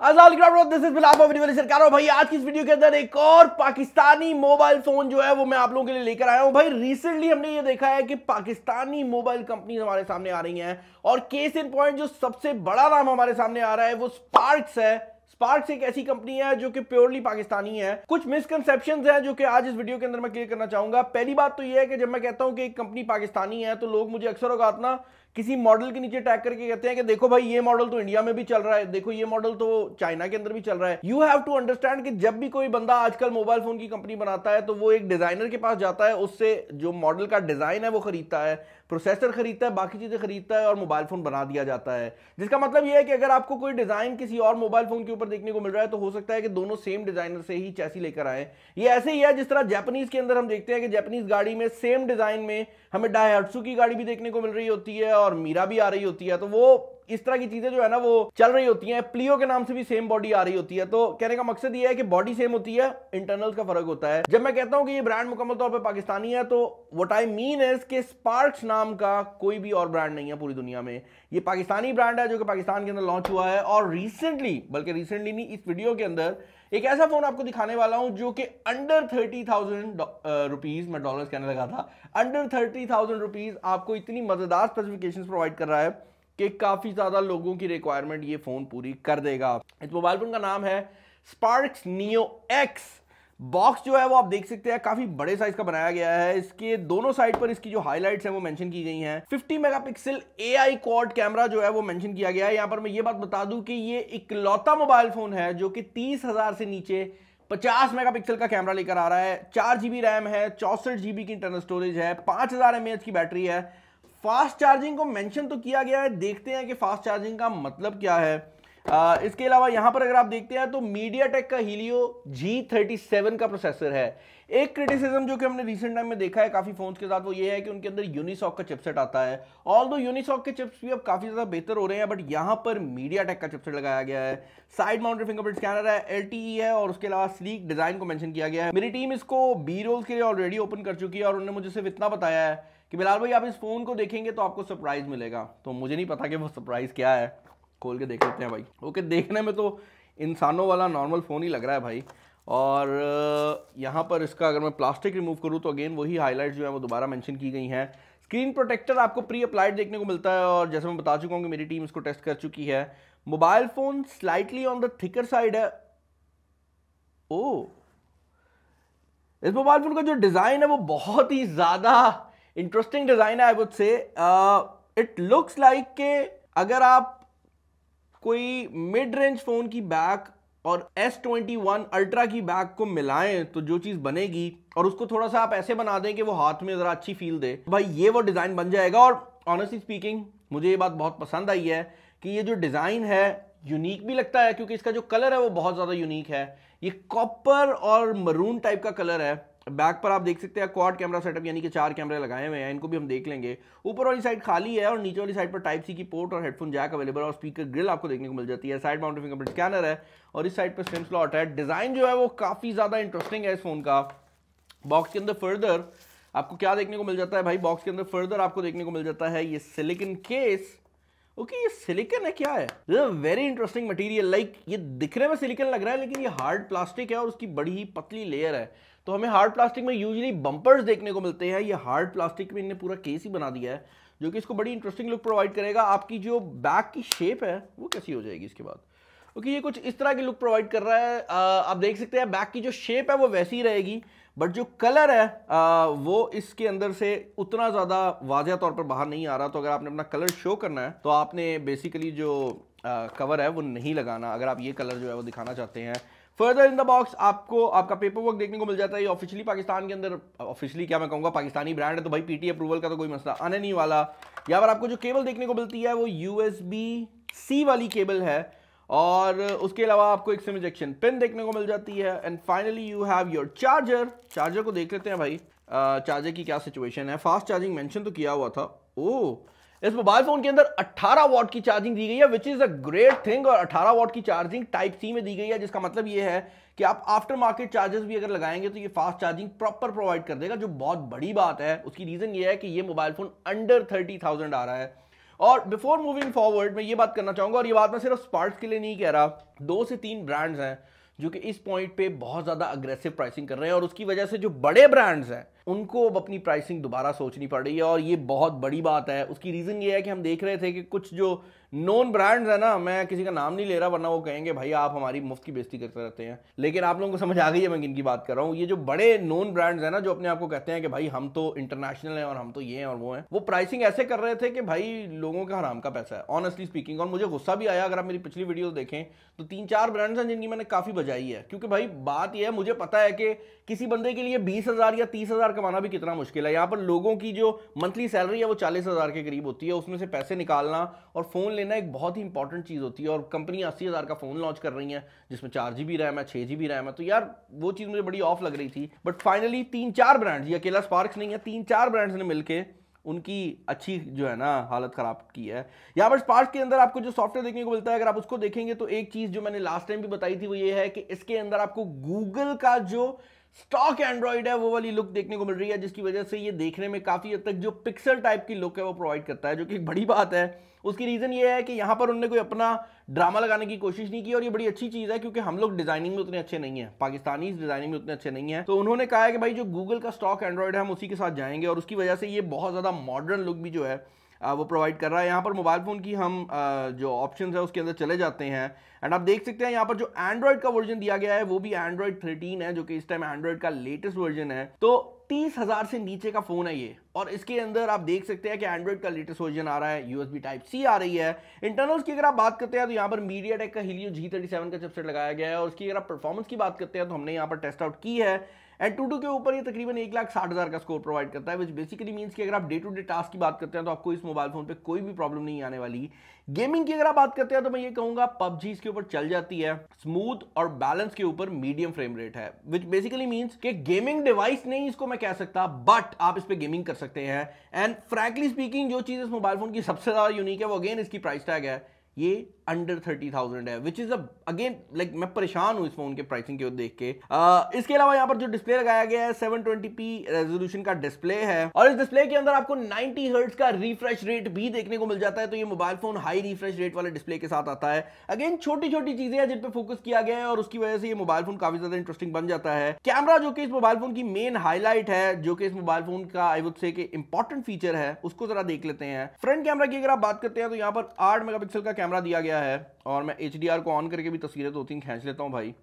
भाई आज की इस वीडियो के अंदर एक और पाकिस्तानी मोबाइल फोन जो है वो मैं आप लोगों के लिए लेकर आया हूं भाई रिसेंटली हमने ये देखा है कि पाकिस्तानी मोबाइल कंपनी हमारे सामने आ रही हैं और केस इन पॉइंट जो सबसे बड़ा नाम हमारे सामने आ रहा है वो स्पार्क्स है स्पार्क्स एक ऐसी कंपनी है जो कि प्योरली पाकिस्तानी है कुछ मिसकनसेप्शन है जो कि आज इस वीडियो के अंदर मैं क्लियर करना चाहूंगा पहली बात तो यह है कि जब मैं कहता हूं कि एक कंपनी पाकिस्तानी है तो लोग मुझे अक्सर होगा ना किसी मॉडल के नीचे टैग करके कहते हैं कि देखो भाई ये मॉडल तो इंडिया में भी चल रहा है देखो ये मॉडल तो चाइना के अंदर भी चल रहा है यू हैव टू अंडरस्टैंड कि जब भी कोई बंदा आजकल मोबाइल फोन की कंपनी बनाता है तो वो एक डिजाइनर के पास जाता है उससे जो मॉडल का डिजाइन है वो खरीदता है प्रोसेसर खरीदता है बाकी चीजें खरीदता है और मोबाइल फोन बना दिया जाता है जिसका मतलब यह है कि अगर आपको कोई डिजाइन किसी और मोबाइल फोन के ऊपर देखने को मिल रहा है तो हो सकता है कि दोनों सेम डिजाइनर से ही चैसी लेकर आए ये ऐसे ही है जिस तरह जैपनीज के अंदर हम देखते हैं कि जैपनीज गाड़ी में सेम डिजाइन में हमें डायहट्सू की गाड़ी भी देखने को मिल रही होती है और और मीरा भी आ रही होती है तो वो इस तरह की चीजें जो है ना वो चल रही होती हैं प्लियो के नाम से भी सेम बॉडी आ रही होती है तो कहने का मकसद ये है कि बॉडी सेम होती है इंटरनल का फर्क होता है जब मैं कहता हूं कि ये ब्रांड मुकम्मल तौर पे पाकिस्तानी है तो वट आई मीन इज के स्पार्क्स नाम का कोई भी और ब्रांड नहीं है पूरी दुनिया में ये पाकिस्तानी ब्रांड है जो कि पाकिस्तान के अंदर लॉन्च हुआ है और रिसेंटली बल्कि रिसेंटली नहीं इस वीडियो के अंदर एक ऐसा फोन आपको दिखाने वाला हूं जो कि अंडर थर्टी थाउजेंड रुपीज मैं डॉलर कहने लगा था अंडर थर्टी थाउजेंड रुपीज आपको इतनी मजेदार स्पेसिफिकेशन स्पेसिफिकेशन प्रोवाइड कर रहा है कि काफ़ी ज़्यादा लोगों की रिक्वायरमेंट ये फ़ोन पूरी कर देगा इस मोबाइल फ़ोन का नाम है स्पार्क्स नियो एक्स बॉक्स जो है वो आप देख सकते हैं काफी बड़े साइज का बनाया गया है इसके दोनों साइड पर इसकी जो हाइलाइट्स हैं वो मेंशन की गई हैं 50 मेगापिक्सल एआई क्वाड कैमरा जो है वो मेंशन किया गया है यहां पर मैं ये बात बता दूं कि ये इकलौता मोबाइल फोन है जो कि तीस हजार से नीचे 50 मेगापिक्सल का कैमरा लेकर आ रहा है चार जीबी रैम है चौसठ जीबी की इंटरनल स्टोरेज है पांच हजार की बैटरी है फास्ट चार्जिंग को मेंशन तो किया गया है देखते हैं कि फास्ट चार्जिंग का मतलब क्या है आ, इसके अलावा यहां पर अगर आप देखते हैं तो मीडिया टेक का हीलियो जी थर्टी सेवन का प्रोसेसर है एक क्रिटिसिज्म जो कि हमने रिसेंट टाइम में देखा है काफी फोन्स के साथ वो ये है कि उनके अंदर यूनिसॉक का चिपसेट आता है ऑल दो यूनिसॉक के चिप्स भी अब काफी ज्यादा बेहतर हो रहे हैं बट यहां पर मीडिया टेक का चिपसेट लगाया गया है साइड माउंटेड फिंगरप्रिंट स्कैनर है एल e है और उसके अलावा स्लीक डिजाइन को मैंशन किया गया है मेरी टीम इसको बी रोल के लिए ऑलरेडी ओपन कर चुकी है और उन्होंने मुझे सिर्फ इतना बताया है कि बिलाल भाई आप इस फ़ोन को देखेंगे तो आपको सरप्राइज़ मिलेगा तो मुझे नहीं पता कि वो सरप्राइज़ क्या है खोल के देख लेते हैं भाई ओके देखने में तो इंसानों वाला नॉर्मल फ़ोन ही लग रहा है भाई और यहाँ पर इसका अगर मैं प्लास्टिक रिमूव करूँ तो अगेन वही हाईलाइट जो है वो दोबारा मैंशन की गई हैं स्क्रीन प्रोटेक्टर आपको प्री अप्लाइड देखने को मिलता है और जैसे मैं बता चुका हूँ कि मेरी टीम इसको टेस्ट कर चुकी है mobile phone slightly on the thicker side है ओ oh! इस मोबाइल फ़ोन का जो डिज़ाइन है वो बहुत ही ज़्यादा इंटरेस्टिंग डिज़ाइन है I would say it looks like के अगर आप कोई मिड रेंज फ़ोन की बैक और एस ट्वेंटी वन अल्ट्रा की बैग को मिलाएं तो जो चीज़ बनेगी और उसको थोड़ा सा आप ऐसे बना दें कि वो हाथ में ज़रा अच्छी फील दे तो भाई ये वो डिज़ाइन बन जाएगा और ऑनेस्टली स्पीकिंग मुझे ये बात बहुत पसंद आई है कि ये जो डिज़ाइन है यूनिक भी लगता है क्योंकि इसका जो कलर है वो बहुत ज़्यादा यूनिक है ये कॉपर और मरून टाइप का कलर है बैक पर आप देख सकते हैं क्वाड कैमरा सेटअप यानी कि चार कैमरे लगाए हुए हैं इनको भी हम देख लेंगे ऊपर वाली साइड खाली है और नीचे वाली साइड पर टाइप सी की पोर्ट और हेडफोन जैक अवेलेबल और स्पीकर ग्रिल आपको देखने को मिल जाती है साइड माउंटेड फिंगरप्रिंट स्कैनर है और इस साइड पर सिम स्लॉट है डिज़ाइन जो है वो काफ़ी ज़्यादा इंटरेस्टिंग है इस फ़ोन का बॉक्स के अंदर फर्दर आपको क्या देखने को मिल जाता है भाई बॉक्स के अंदर फर्दर आपको देखने को मिल जाता है ये सिलिकन केस ओके okay, ये सिलिकन है क्या है this very interesting material like ये दिखने में सिलिकन लग रहा है लेकिन ये हार्ड प्लास्टिक है और उसकी बड़ी ही पतली लेयर है तो हमें हार्ड प्लास्टिक में यूजली बम्पर्स देखने को मिलते हैं ये हार्ड प्लास्टिक में इनने पूरा केस ही बना दिया है जो कि इसको बड़ी इंटरेस्टिंग लुक प्रोवाइड करेगा आपकी जो बैक की शेप है वो कैसी हो जाएगी इसके बाद क्योंकि ये कुछ इस तरह की लुक प्रोवाइड कर रहा है आप देख सकते हैं बैक की जो शेप है वो वैसी ही रहेगी बट जो कलर है वो इसके अंदर से उतना ज़्यादा वाजह तौर पर बाहर नहीं आ रहा तो अगर आपने अपना कलर शो करना है तो आपने बेसिकली जो कवर है वो नहीं लगाना अगर आप ये कलर जो है वो दिखाना चाहते हैं फर्दर इन द बॉक्स आपको आपका पेपर वर्क देखने को मिल जाता है ऑफिशियली पाकिस्तान के अंदर ऑफिशियली क्या मैं कहूँगा पाकिस्तानी ब्रांड है तो भाई पीटी अप्रूवल का तो कोई मसला आने नहीं वाला या पर आपको जो केबल देखने को मिलती है वो यू सी वाली केबल है और उसके अलावा आपको एक सिम इजेक्शन पिन देखने को मिल जाती है and finally you have your charger charger को देख लेते हैं भाई चार्जर की क्या सिचुएशन है फास्ट चार्जिंग मैंशन तो किया हुआ था ओ इस मोबाइल फोन के अंदर 18 वॉट की चार्जिंग दी गई है which is a great thing और 18 वॉट की चार्जिंग टाइप सी में दी गई है जिसका मतलब ये है कि आप आफ्टर मार्केट चार्जेस भी अगर लगाएंगे तो ये फास्ट चार्जिंग प्रॉपर प्रोवाइड कर देगा जो बहुत बड़ी बात है उसकी रीज़न ये है कि ये mobile phone under thirty thousand आ रहा है और बिफोर मूविंग फॉरवर्ड मैं ये बात करना चाहूंगा और ये बात मैं सिर्फ स्पार्ट के लिए नहीं कह रहा दो से तीन ब्रांड्स हैं जो कि इस पॉइंट पे बहुत ज़्यादा अग्रेसिव प्राइसिंग कर रहे हैं और उसकी वजह से जो बड़े ब्रांड्स हैं उनको अब अपनी प्राइसिंग दोबारा सोचनी पड़ रही है और ये बहुत बड़ी बात है उसकी रीज़न ये है कि हम देख रहे थे कि कुछ जो नॉन ब्रांड्स है ना मैं किसी का नाम नहीं ले रहा वरना वो कहेंगे भाई आप हमारी मुफ्त की बेजती करते रहते हैं लेकिन आप लोगों को समझ आ गई है मैं किन की बात कर रहा हूँ ये जो बड़े नॉन ब्रांड्स है ना जो अपने आप को कहते हैं कि भाई हम तो इंटरनेशनल हैं और हम तो ये हैं और वो हैं वो प्राइसिंग ऐसे कर रहे थे कि भाई लोगों का हराम का पैसा है ऑनेस्टली स्पीकिंग और मुझे गुस्सा भी आया अगर आप मेरी पिछली वीडियो देखें तो तीन चार ब्रांड्स हैं जिनकी मैंने काफ़ी बजाई है क्योंकि भाई बात यह है मुझे पता है कि किसी बंदे के लिए बीस हज़ार या तीस हज़ार कमाना भी कितना मुश्किल है यहाँ पर लोगों की जो मंथली सैलरी है वो चालीस हज़ार के करीब होती है उसमें से पैसे निकालना और फ़ोन लेना एक बहुत ही इंपॉर्टेंट चीज़ होती है और कंपनी अस्सी हज़ार का फ़ोन लॉन्च कर रही है जिसमें चार जी बी रैम है छः जी बी रैम है तो यार वो चीज़ मुझे बड़ी ऑफ लग रही थी बट फाइनली तीन चार ब्रांड्स ये अकेला स्पार्क्स नहीं है तीन चार ब्रांड्स ने मिलकर उनकी अच्छी जो है ना हालत ख़राब की है यहाँ पर स्पार्क के अंदर आपको जो सॉफ्टवेयर देखने को मिलता है अगर आप उसको देखेंगे तो एक चीज़ जो मैंने लास्ट टाइम भी बताई थी वो ये है कि इसके अंदर आपको गूगल का जो स्टॉक एंड्रॉइड है वो वाली लुक देखने को मिल रही है जिसकी वजह से ये देखने में काफ़ी हद तक जो पिक्सल टाइप की लुक है वो प्रोवाइड करता है जो कि एक बड़ी बात है उसकी रीज़न ये है कि यहाँ पर उन्होंने कोई अपना ड्रामा लगाने की कोशिश नहीं की और ये बड़ी अच्छी चीज़ है क्योंकि हम लोग डिज़ाइनिंग में उतने अच्छे नहीं है पाकिस्तानी डिज़ाइनिंग में उतने अच्छे नहीं है तो उन्होंने कहा है कि भाई जो गूगल का स्टॉक एंड्रॉइड है हम उसी के साथ जाएंगे और उसकी वजह से ये बहुत ज़्यादा मॉडर्न लुक भी जो है वो प्रोवाइड कर रहा है यहाँ पर मोबाइल फ़ोन की हम जो ऑप्शन है उसके अंदर चले जाते हैं एंड आप देख सकते हैं यहाँ पर जो एंड्रॉयड का वर्जन दिया गया है वो भी एंड्रॉयड थर्टीन है जो कि इस टाइम एंड्रॉयड का लेटेस्ट वर्जन है तो तीस हज़ार से नीचे का फ़ोन है ये और इसके अंदर आप देख सकते हैं कि एंड्रॉइड का लेटेस्ट वर्जन आ रहा है यूएसबी टाइप सी आ रही है इंटरनल्स की अगर आप बात करते हैं तो यहाँ पर मीडिया टेक का हिलियो जी थर्टी सेवन का चिपसेट लगाया गया है और उसकी अगर आप परफॉर्मेंस की बात करते हैं तो हमने यहाँ पर टेस्ट आउट की है एंड टू टू के ऊपर ये तकरीबन एक लाख साठ हज़ार का स्कोर प्रोवाइड करता है विच बेसिकली मीन्स कि अगर आप डे टू डे टास्क की बात करते हैं तो आपको इस मोबाइल फोन पर कोई भी प्रॉब्लम नहीं आने वाली गेमिंग की अगर आप बात करते हैं तो मैं ये कहूँगा पबजी इसके ऊपर चल जाती है स्मूथ और बैलेंस के ऊपर मीडियम फ्रेम रेट है विच बेसिकली मीन्स कि गेमिंग डिवाइस नहीं इसको मैं कह सकता बट आप इस पर गेमिंग कर सकते हैं एंड फ्रैंकली स्पीकिंग जो चीज़ इस मोबाइल फोन की सबसे ज़्यादा यूनिक है वो अगेन इसकी प्राइस टैग है ये अंडर थर्टी थाउजेंड है विच इज़ अगेन लाइक मैं परेशान हूँ इस फ़ोन के प्राइसिंग के देख के uh, इसके अलावा यहाँ पर जो डिस्प्ले लगाया गया है सेवन ट्वेंटी पी रेजोल्यूशन का डिस्प्ले है और इस डिस्प्ले के अंदर आपको नाइनटी हर्ट्स का रिफ्रेश रेट भी देखने को मिल जाता है तो ये mobile phone high refresh rate वाले डिस्प्ले के साथ आता है अगेन छोटी छोटी चीज़ें हैं जिन पर फोकस किया गया है और उसकी वजह से ये मोबाइल फ़ोन काफ़ी ज़्यादा इंटरेस्टिंग बन जाता है कैमरा जो कि इस मोबाइल फ़ोन की मेन हाईलाइट है जो कि इस मोबाइल फ़ोन का I would say important feature है उसको ज़रा देख लेते हैं फ्रंट कैमरा की अगर आप बात करते हैं तो यहाँ पर आठ मेगा का कैमरा दिया गया गया है और मैं एच को ऑन करके भी तस्वीरें दो तीन खींच लेता हूँ भाई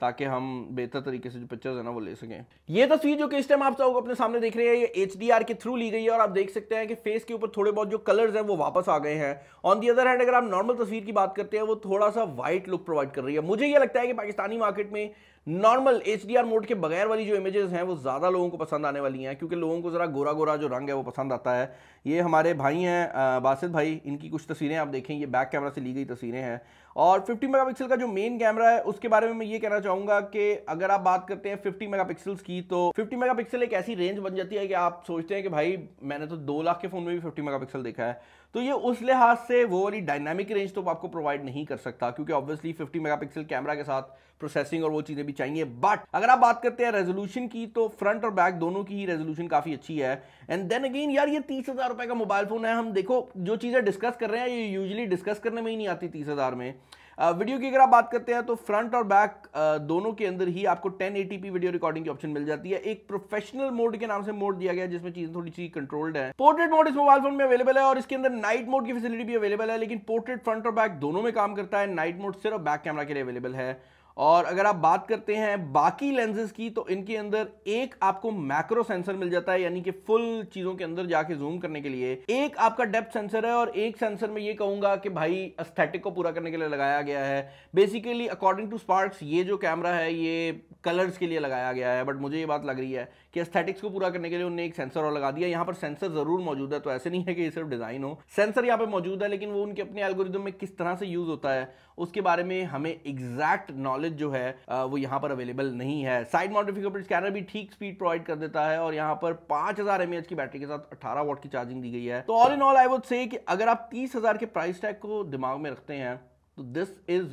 ताकि हम बेहतर तरीके से जो पिक्चर्स है ना वो ले सकें ये तस्वीर जो कि इस टाइम आप सब अपने सामने देख रहे हैं ये एच के थ्रू ली गई है और आप देख सकते हैं कि फेस के ऊपर थोड़े बहुत जो कलर्स हैं वो वापस आ गए हैं ऑन दी अदर हैंड अगर आप नॉर्मल तस्वीर की बात करते हैं वो थोड़ा सा वाइट लुक प्रोवाइड कर रही है मुझे ये लगता है कि पाकिस्तानी मार्केट में नॉर्मल एच मोड के बगैर वाली जो इमेजेस हैं वो ज़्यादा लोगों को पसंद आने वाली हैं क्योंकि लोगों को ज़रा गोरा गोरा जो रंग है वो पसंद आता है ये हमारे भाई हैं बासित भाई इनकी कुछ तस्वीरें आप देखें ये बैक कैमरा से ली गई तस्वीरें हैं और 50 मेगापिक्सल का जो मेन कैमरा है उसके बारे में मैं ये कहना चाहूँगा कि अगर आप बात करते हैं फिफ्टी मेगा की तो फिफ्टी मेगा एक ऐसी रेंज बन जाती है कि आप सोचते हैं कि भाई मैंने तो दो लाख के फ़ोन में भी फिफ्टी मेगा देखा है तो ये उस लिहाज से वो वाली डायनामिक रेंज तो आपको प्रोवाइड नहीं कर सकता क्योंकि ऑब्वियसली 50 मेगापिक्सल कैमरा के साथ प्रोसेसिंग और वो चीज़ें भी चाहिए बट अगर आप बात करते हैं रेजोल्यूशन की तो फ्रंट और बैक दोनों की ही रेजोल्यूशन काफ़ी अच्छी है एंड देन अगेन यार ये तीस हज़ार रुपए का मोबाइल फ़ोन है हम देखो जो चीज़ें डिस्कस कर रहे हैं ये यूजली डिस्कस करने में ही नहीं आती तीस हज़ार में वीडियो uh, की अगर आप बात करते हैं तो फ्रंट और बैक uh, दोनों के अंदर ही आपको 1080p वीडियो रिकॉर्डिंग की ऑप्शन मिल जाती है एक प्रोफेशनल मोड के नाम से मोड दिया गया जिसमें चीजें थोड़ी सी कंट्रोल्ड है पोर्ट्रेट मोड इस मोबाइल फोन में अवेलेबल है और इसके अंदर नाइट मोड की फैसिलिटी भी अवेलेबल है लेकिन पोर्ट्रेट फ्रंट और बैक दोनों में काम करता है नाइट मोड सिर्फ बैक कैमरा के लिए अवेलेबल है और अगर आप बात करते हैं बाकी लेंसेज की तो इनके अंदर एक आपको मैक्रो सेंसर मिल जाता है यानी कि फुल चीज़ों के अंदर जाके जूम करने के लिए एक आपका डेप्थ सेंसर है और एक सेंसर में ये कहूंगा कि भाई अस्थेटिक को पूरा करने के लिए लगाया गया है बेसिकली अकॉर्डिंग टू स्पार्क्स ये जो कैमरा है ये कलर्स के लिए लगाया गया है बट मुझे ये बात लग रही है कि एस्थेटिक्स को पूरा करने के लिए उन्होंने एक सेंसर और लगा दिया यहाँ पर सेंसर जरूर मौजूद है तो ऐसे नहीं है कि ये सिर्फ डिज़ाइन हो सेंसर यहाँ पर मौजूद है लेकिन वो उनके अपने एल्गोरिदम में किस तरह से यूज़ होता है उसके बारे में हमें एग्जैक्ट नॉलेज जो है वो यहाँ पर अवेलेबल नहीं है साइड माउंटेड स्कैनर भी ठीक स्पीड प्रोवाइड कर देता है और यहाँ पर पांच हज़ार की बैटरी के साथ अठारह वोट की चार्जिंग दी गई है तो all in all I would say कि अगर आप तीस हज़ार के प्राइस टैग को दिमाग में रखते हैं तो this is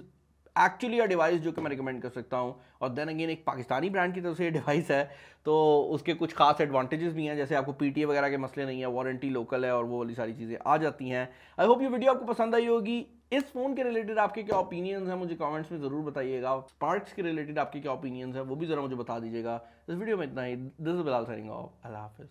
actually a device जो कि मैं रिकमेंड कर सकता हूँ और देन अगेन एक पाकिस्तानी ब्रांड की तरफ से ये डिवाइस है तो उसके कुछ खास एडवांटेजेस भी हैं जैसे आपको पीटीए वगैरह के मसले नहीं है वारंटी लोकल है और वो वाली सारी चीज़ें आ जाती हैं आई होप ये वीडियो आपको पसंद आई होगी इस फ़ोन के रिलेटेड आपके क्या ओपिनियंस हैं मुझे कमेंट्स में ज़रूर बताइएगा स्पार्क्स के रिलेटेड आपके क्या ओपिनियंस हैं वो भी ज़रा मुझे बता दीजिएगा इस वीडियो में इतना ही दिस बिलाल सरिंग ऑफ अल्लाह हाफिज़